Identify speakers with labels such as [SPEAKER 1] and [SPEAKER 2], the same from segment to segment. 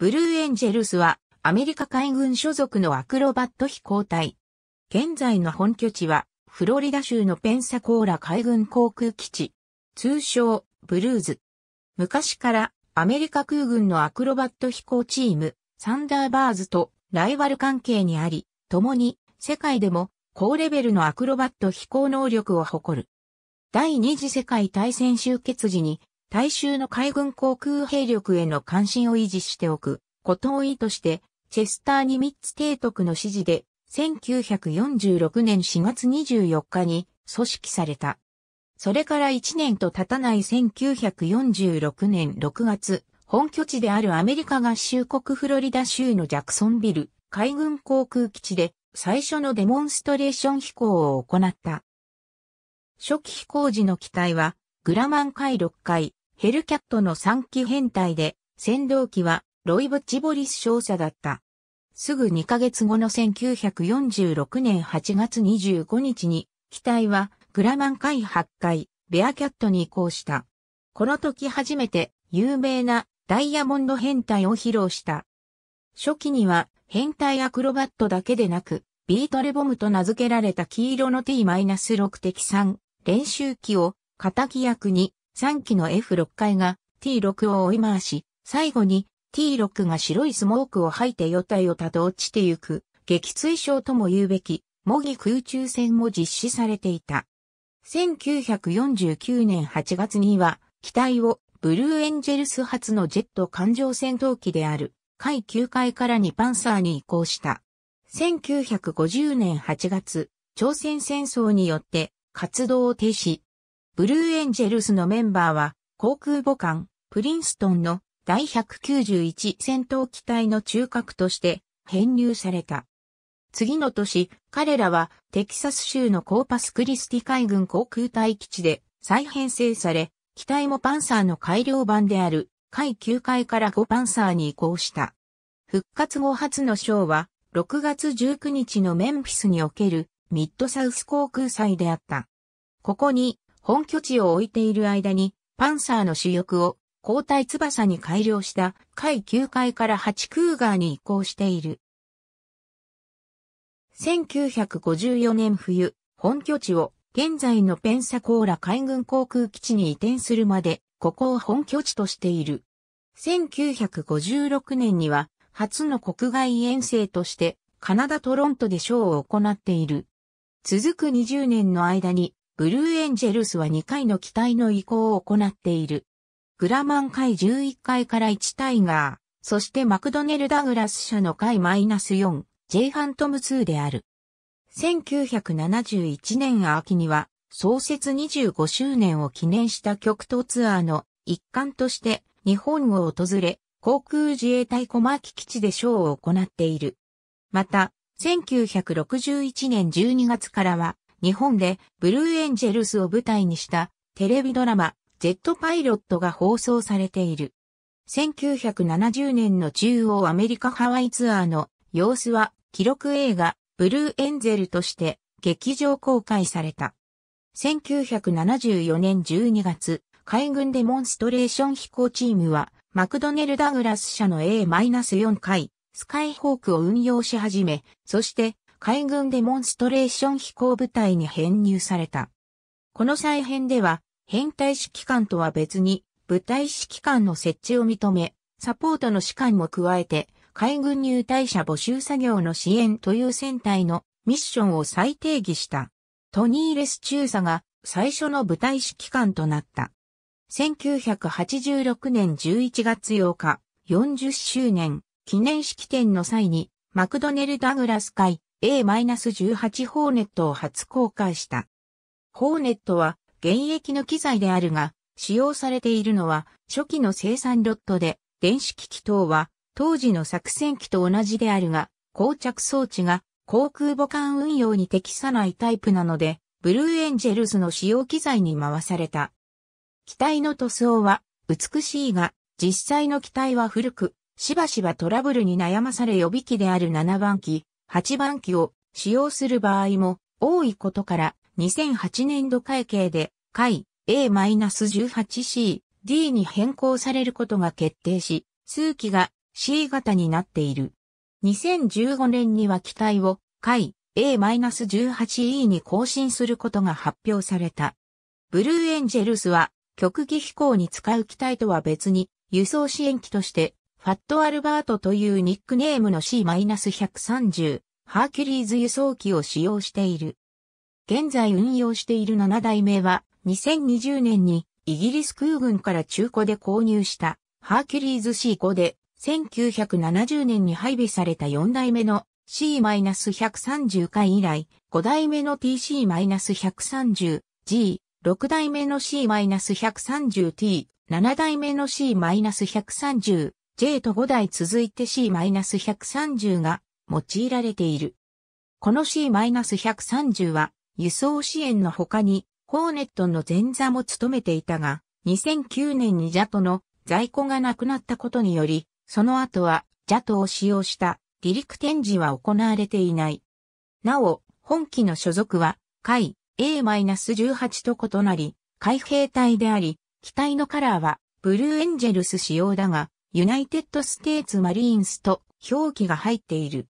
[SPEAKER 1] ブルーエンジェルスはアメリカ海軍所属のアクロバット飛行隊。現在の本拠地はフロリダ州のペンサコーラ海軍航空基地。通称ブルーズ。昔からアメリカ空軍のアクロバット飛行チームサンダーバーズとライバル関係にあり、共に世界でも高レベルのアクロバット飛行能力を誇る。第二次世界大戦終結時に大衆の海軍航空兵力への関心を維持しておくことを意図して、チェスター・ニミッツ提督の指示で、1946年4月24日に組織された。それから1年と経たない1946年6月、本拠地であるアメリカ合衆国フロリダ州のジャクソンビル海軍航空基地で最初のデモンストレーション飛行を行った。初期飛行時の機体はグラマン海6階、ヘルキャットの3機編隊で、先導機はロイブ・チボリス少佐だった。すぐ2ヶ月後の1946年8月25日に、機体はグラマン海8回、ベアキャットに移行した。この時初めて有名なダイヤモンド変態を披露した。初期には変態アクロバットだけでなく、ビートレボムと名付けられた黄色の T-6 的3練習機を、仇役に3機の F6 回が T6 を追い回し、最後に T6 が白いスモークを吐いて予体をたど落ちてゆく、撃墜症とも言うべき、模擬空中戦も実施されていた。1949年8月には、機体をブルーエンジェルス発のジェット艦上戦闘機である、海9階からにパンサーに移行した。1950年8月、朝鮮戦争によって活動を停止、ブルーエンジェルスのメンバーは、航空母艦、プリンストンの第191戦闘機体の中核として編入された。次の年、彼らはテキサス州のコーパスクリスティ海軍航空隊基地で再編成され、機体もパンサーの改良版である、海9階から5パンサーに移行した。復活後初のショーは、6月19日のメンフィスにおけるミッドサウス航空祭であった。ここに本拠地を置いている間に、パンサーの主翼を交代翼に改良した海9階から8クーガーに移行している。1954年冬、本拠地を現在のペンサコーラ海軍航空基地に移転するまで、ここを本拠地としている。1956年には、初の国外遠征として、カナダ・トロントでショーを行っている。続く20年の間に、ブルーエンジェルスは2回の機体の移行を行っている。グラマン会11回から1タイガー、そしてマクドネル・ダグラス社の会 -4、J ハントム2である。1971年秋には、創設25周年を記念した極東ツアーの一環として日本を訪れ、航空自衛隊小牧基地でショーを行っている。また、1961年12月からは、日本でブルーエンジェルスを舞台にしたテレビドラマ、Z パイロットが放送されている。1970年の中央アメリカハワイツアーの様子は記録映画ブルーエンゼルとして劇場公開された。1974年12月、海軍デモンストレーション飛行チームはマクドネル・ダグラス社の A-4 回スカイホークを運用し始め、そして海軍デモンストレーション飛行部隊に編入された。この再編では、編隊指揮官とは別に、部隊指揮官の設置を認め、サポートの士官も加えて、海軍入隊者募集作業の支援という船体のミッションを再定義した。トニー・レス中佐が最初の部隊指揮官となった。1986年11月8日、40周年記念式典の際に、マクドネル・ダグラス会 A-18 ホーネットを初公開した。ホーネットは現役の機材であるが、使用されているのは初期の生産ロットで、電子機器等は当時の作戦機と同じであるが、膠着装置が航空母艦運用に適さないタイプなので、ブルーエンジェルズの使用機材に回された。機体の塗装は美しいが、実際の機体は古く、しばしばトラブルに悩まされ予備機である7番機、8番機を使用する場合も多いことから2008年度会計で解 A-18C、D に変更されることが決定し、数機が C 型になっている。2015年には機体を解 A-18E に更新することが発表された。ブルーエンジェルスは極技飛行に使う機体とは別に輸送支援機としてファットアルバートというニックネームの C-130 ハーキュリーズ輸送機を使用している。現在運用している7代目は2020年にイギリス空軍から中古で購入したハーキュリーズ C5 で1970年に配備された4代目の C-130 回以来5代目の TC-130G 6代目の C-130T、7代目の C-130 J と5台続いて C-130 が用いられている。この C-130 は輸送支援の他にホーネットの前座も務めていたが、2009年にジャトの在庫がなくなったことにより、その後はジャトを使用した離陸展示は行われていない。なお、本機の所属は、海 A-18 と異なり、海兵隊であり、機体のカラーはブルーエンジェルス仕様だが、ユナイテッドステーツマリーンスと表記が入っている。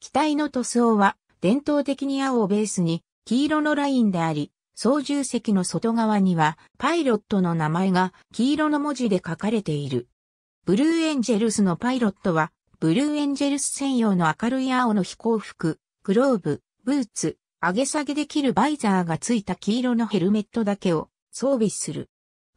[SPEAKER 1] 機体の塗装は伝統的に青をベースに黄色のラインであり、操縦席の外側にはパイロットの名前が黄色の文字で書かれている。ブルーエンジェルスのパイロットは、ブルーエンジェルス専用の明るい青の飛行服、グローブ、ブーツ、上げ下げできるバイザーがついた黄色のヘルメットだけを装備する。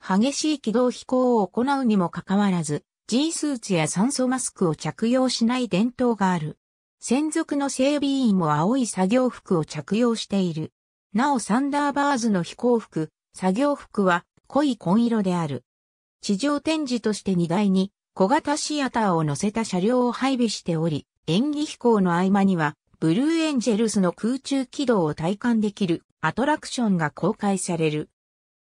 [SPEAKER 1] 激しい軌道飛行を行うにもかかわらず、G スーツや酸素マスクを着用しない伝統がある。専属の整備員も青い作業服を着用している。なおサンダーバーズの飛行服、作業服は濃い紺色である。地上展示として荷台に小型シアターを乗せた車両を配備しており、演技飛行の合間にはブルーエンジェルスの空中軌道を体感できるアトラクションが公開される。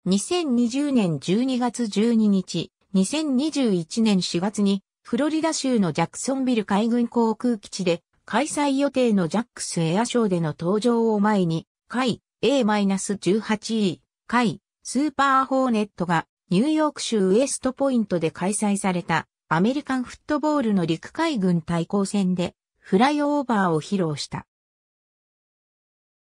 [SPEAKER 1] 2020年12月12日、2021年4月にフロリダ州のジャクソンビル海軍航空基地で開催予定のジャックスエアショーでの登場を前に、海 A-18E、海スーパーホーネットがニューヨーク州ウエストポイントで開催されたアメリカンフットボールの陸海軍対抗戦でフライオーバーを披露した。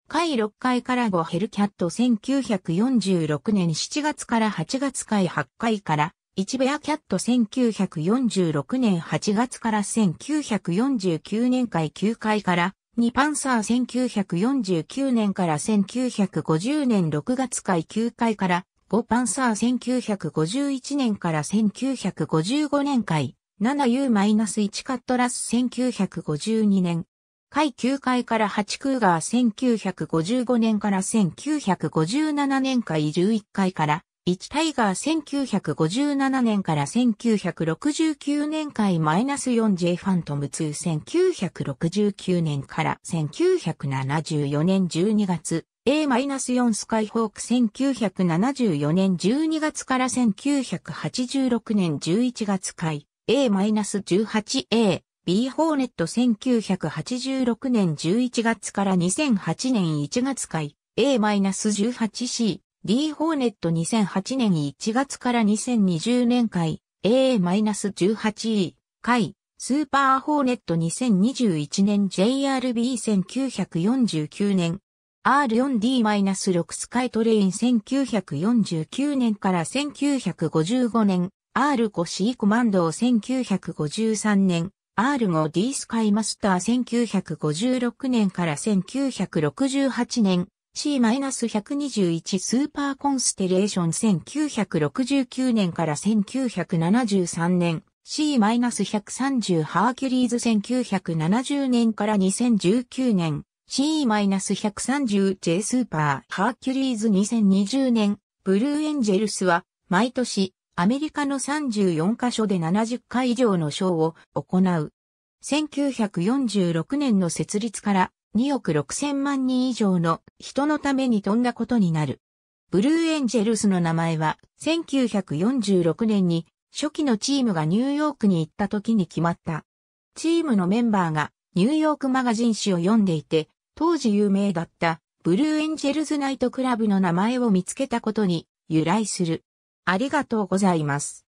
[SPEAKER 1] 海6回から5ヘルキャット1946年7月から8月海8回から一部屋キャット1946年8月から1949年会9回から2パンサー1949年から1950年6月会9回から5パンサー1951年から1955年会 7U-1 カットラス1952年会9回から8クーガー1955年から1957年会11回から1タイガー1957年から1969年回マイナス 4J ファントム2 1969年から1974年12月 A-4 マイスカイホーク1974年12月から1986年11月回 A-18A マイナス B ホーネット1986年11月から2008年1月回 A-18C マイナス D ホーネット2008年1月から2020年回 a 1 8 e 回スーパーホーネット2021年 JRB1949 年 R4D-6 スカイトレイン1949年から1955年 R5C コマンドを1953年 R5D スカイマスター1956年から1968年 C-121 スーパーコンステレーション1969年から1973年 C-130 ハーキュリーズ1970年から2019年 C-130J スーパーハーキュリーズ2020年ブルーエンジェルスは毎年アメリカの34カ所で70回以上のショーを行う1946年の設立から2億6千万人以上の人のために飛んだことになる。ブルーエンジェルスの名前は1946年に初期のチームがニューヨークに行った時に決まった。チームのメンバーがニューヨークマガジン誌を読んでいて、当時有名だったブルーエンジェルズナイトクラブの名前を見つけたことに由来する。ありがとうございます。